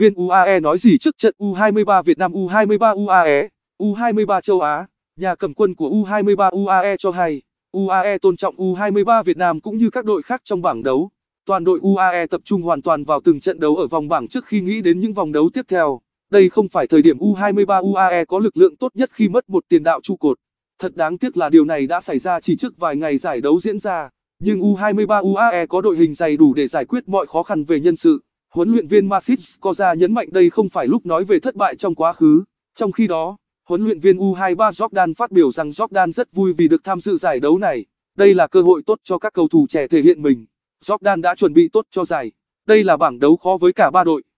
viên UAE nói gì trước trận U23 Việt Nam U23 UAE, U23 châu Á, nhà cầm quân của U23 UAE cho hay, UAE tôn trọng U23 Việt Nam cũng như các đội khác trong bảng đấu. Toàn đội UAE tập trung hoàn toàn vào từng trận đấu ở vòng bảng trước khi nghĩ đến những vòng đấu tiếp theo. Đây không phải thời điểm U23 UAE có lực lượng tốt nhất khi mất một tiền đạo trụ cột. Thật đáng tiếc là điều này đã xảy ra chỉ trước vài ngày giải đấu diễn ra, nhưng U23 UAE có đội hình dày đủ để giải quyết mọi khó khăn về nhân sự. Huấn luyện viên Masit Skoza nhấn mạnh đây không phải lúc nói về thất bại trong quá khứ. Trong khi đó, huấn luyện viên U23 Jordan phát biểu rằng Jordan rất vui vì được tham dự giải đấu này. Đây là cơ hội tốt cho các cầu thủ trẻ thể hiện mình. Jordan đã chuẩn bị tốt cho giải. Đây là bảng đấu khó với cả ba đội.